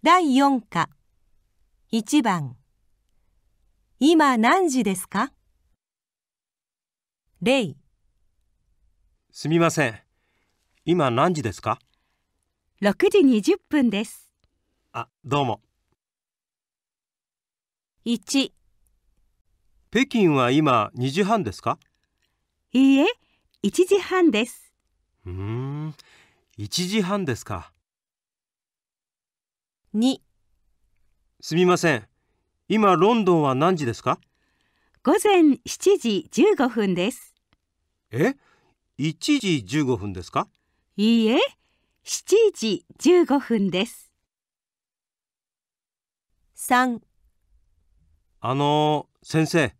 第4課1番今何時ですかレイすみません今何時ですか6時20分ですあどうも1北京は今2時半ですかいいえ1時半ですうーん1時半ですか2すみません今ロンドンは何時ですか午前7時15分ですえ1時15分ですかいいえ7時15分です3あの先生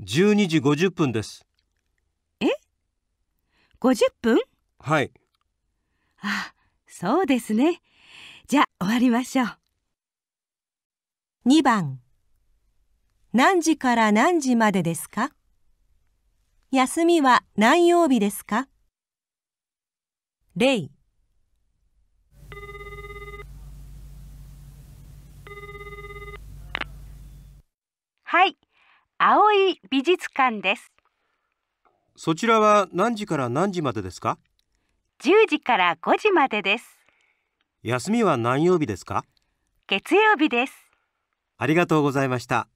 12時50分ですえ50分はいあそうですねじゃ終わりましょう2番何時から何時までですか休みは何曜日ですか例はい青い美術館ですそちらは何時から何時までですか10時から5時までです休みは何曜日ですか月曜日です。ありがとうございました。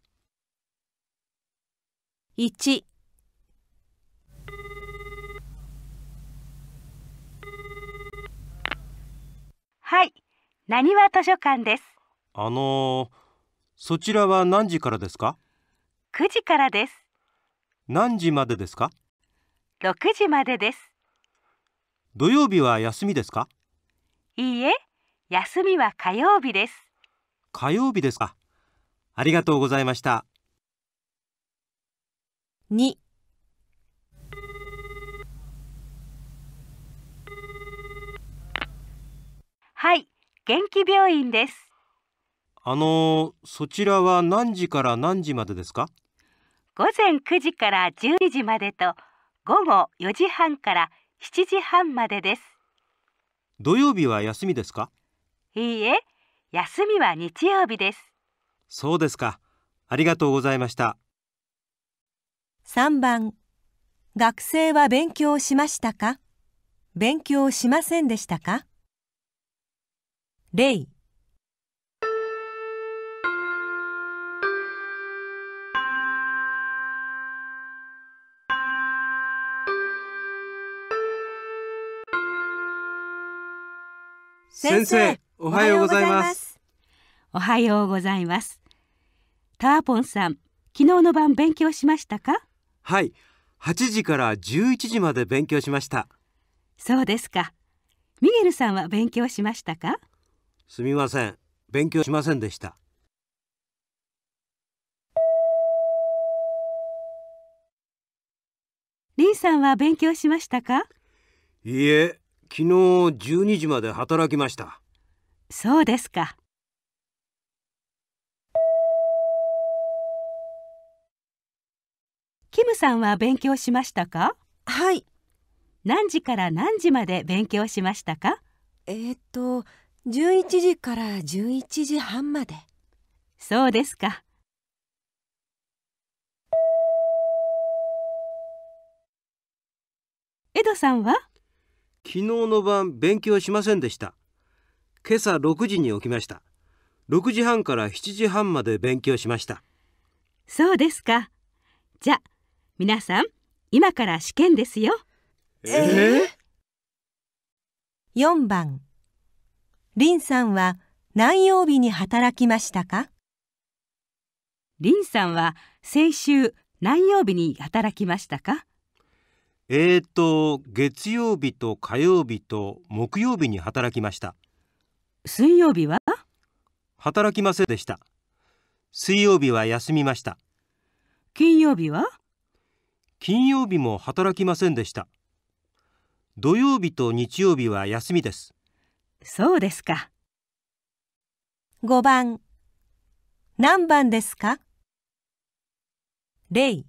1はい、何は図書館です。あのー、そちらは何時からですか9時からです。何時までですか6時までです。土曜日は休みですかいいえ。休みは火曜日です火曜日ですかありがとうございました2はい元気病院ですあのそちらは何時から何時までですか午前9時から12時までと午後4時半から7時半までです土曜日は休みですかいいえ、休みは日曜日です。そうですか。ありがとうございました。3番、学生は勉強しましたか勉強しませんでしたか例先生おはようございますおはようございますターポンさん昨日の晩勉強しましたかはい8時から11時まで勉強しましたそうですかミゲルさんは勉強しましたかすみません勉強しませんでしたリンさんは勉強しましたかいいえ昨日12時まで働きましたそうですか。キムさんは勉強しましたかはい何時から何時まで勉強しましたかえっと11時から11時半までそうですかエドさんは昨日の晩勉強しませんでした今朝6時に起きました6時半から7時半まで勉強しましたそうですかじゃ皆さん今から試験ですよえー、4番林さんは何曜日に働きましたか林さんは先週何曜日に働きましたかえーと月曜日と火曜日と木曜日に働きました水曜日は働きませんでした。水曜日は休みました。金曜日は金曜日も働きませんでした。土曜日と日曜日は休みです。そうですか。5番何番ですか例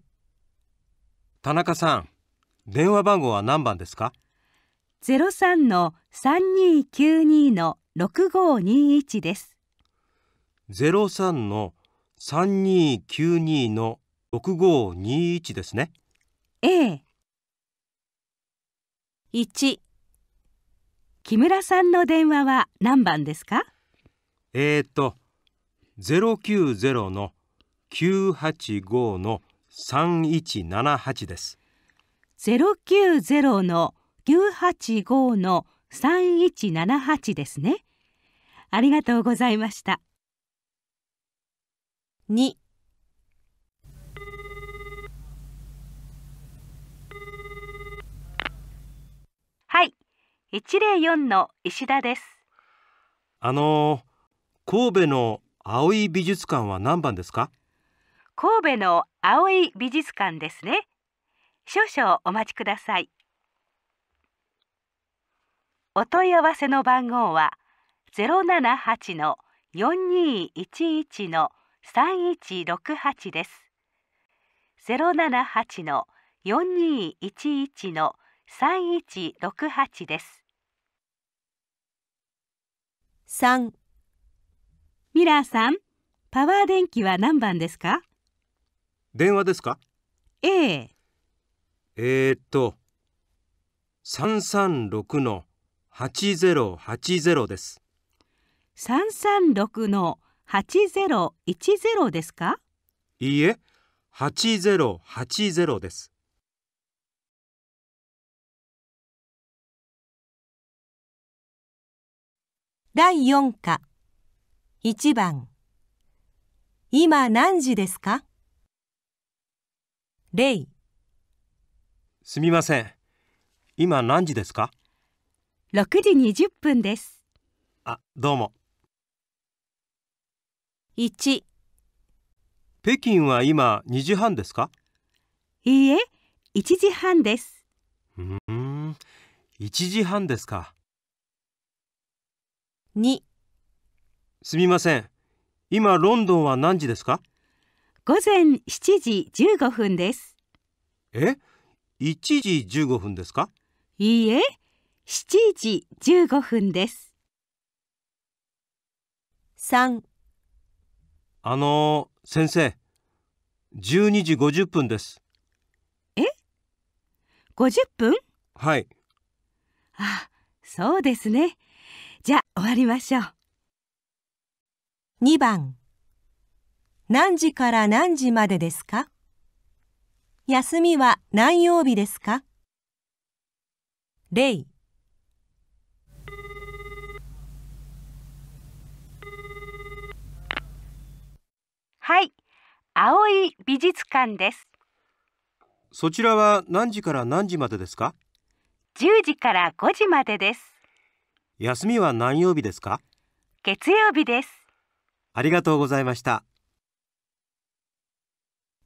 田中さん、電話番号は何番ですか0三の三二9二の六五二一です。0三の三二9二の六五二一ですね。え。一。木村さんの電話は何番ですかえーと九ゼロの九8 5の3178です。九ゼロの985の3178ですね。ありがとうございました。2はい、104の石田です。あの神戸の青い美術館は何番ですか神戸の青い美術館ですね。少々お待ちください。お問い合わせの番号は078-4211-3168です078-4211-3168です3ミラーさんパワー電気は何番ですか電話ですかえええー、っと336の8 0 8です。のですかいいえ、です。第四課一番今何時ですかすみません。今何時ですか6時20分ですあ、どうも1北京は今2時半ですかいいえ、1時半ですうん1時半ですか2すみません今ロンドンは何時ですか午前7時15分ですえ、1時15分ですかいいえ7時15分です3あの先生12時50分ですえ50分はいあそうですねじゃ終わりましょう2番何時から何時までですか休みは何曜日ですか0はい青い美術館ですそちらは何時から何時までですか10時から5時までです休みは何曜日ですか月曜日ですありがとうございました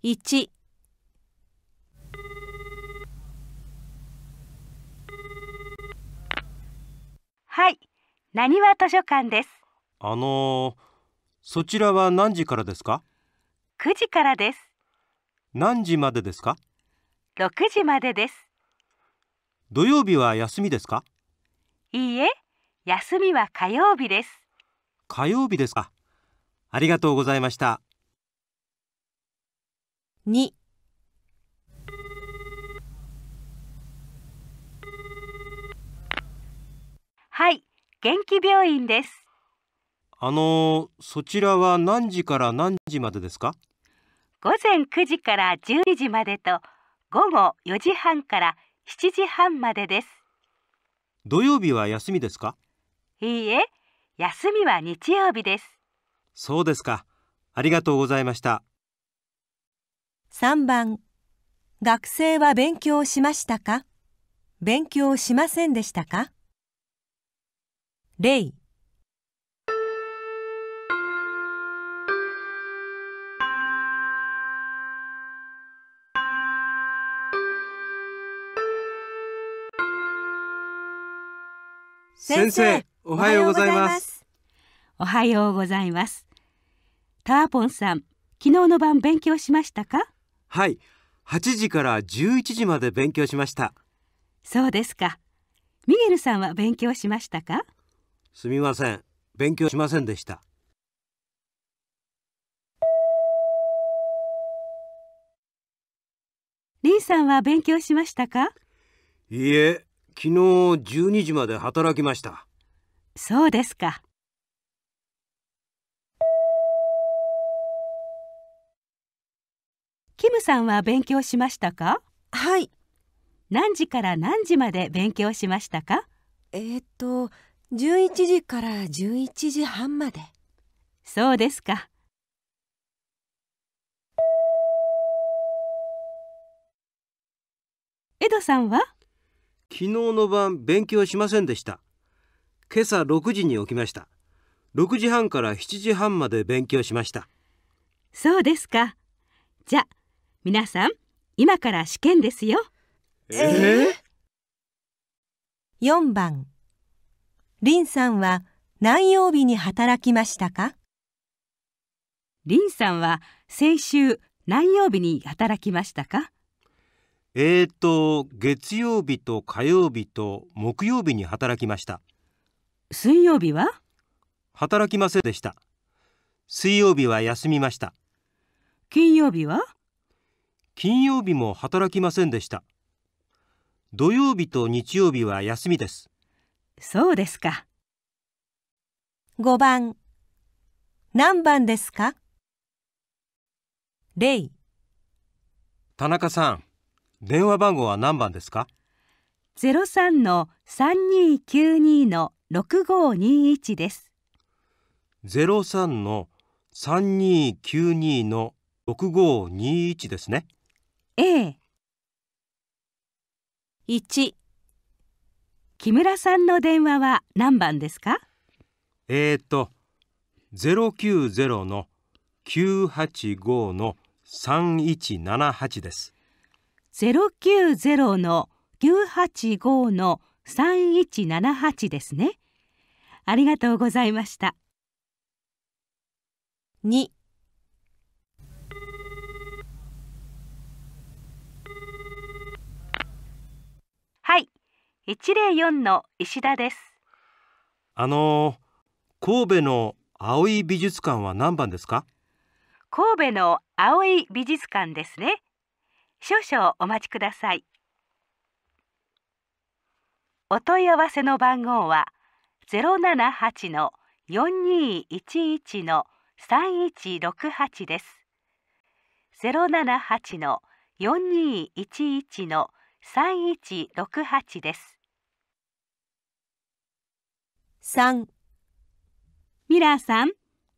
1はい何は図書館ですあのそちらは何時からですか6時からです何時までですか6時までです土曜日は休みですかいいえ休みは火曜日です火曜日ですかありがとうございました2はい元気病院ですあのそちらは何時から何時までですか午前9時から12時までと午後4時半から7時半までです土曜日は休みですかいいえ休みは日曜日ですそうですかありがとうございました3番学生は勉強しましたか勉強しませんでしたか例先生おはようございますおはようございますターポンさん昨日の晩勉強しましたかはい8時から11時まで勉強しましたそうですかミゲルさんは勉強しましたかすみません勉強しませんでしたリーさんは勉強しましたかいいえ昨日12時まで働きましたそうですかキムさんは勉強しましたかはい何時から何時まで勉強しましたかえー、っと11時から11時半までそうですかエドさんは昨日の晩勉強しませんでした。今朝6時に起きました。6時半から7時半まで勉強しました。そうですか。じゃ皆さん、今から試験ですよ。えー、4番林さんは何曜日に働きましたか林さんは先週何曜日に働きましたかえーと、月曜日と火曜日と木曜日に働きました。水曜日は働きませんでした。水曜日は休みました。金曜日は金曜日も働きませんでした。土曜日と日曜日は休みです。そうですか。5番何番ですかレイ。田中さん電話番号は何番ですかロ三の三二九二の六五二一ですロ三の三二九二の六五二一ですねえ。一。木村さんの電話は何番ですかえーと090の985の3178です090の985の3178ですね。ありがとうございました。2はい、104の石田です。あの神戸の青い美術館は何番ですか神戸の青い美術館ですね。少々お待ちくださいお問い合わせの番号は078の4211の3168です078の4211の3168です三、ミラーさん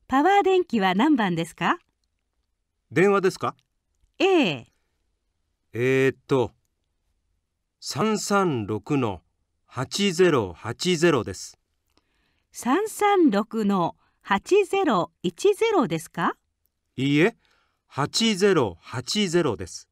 パワー電気は何番ですか電話ですかえええー、っと、336の8080です。336の8010ですかいいえ、8080です。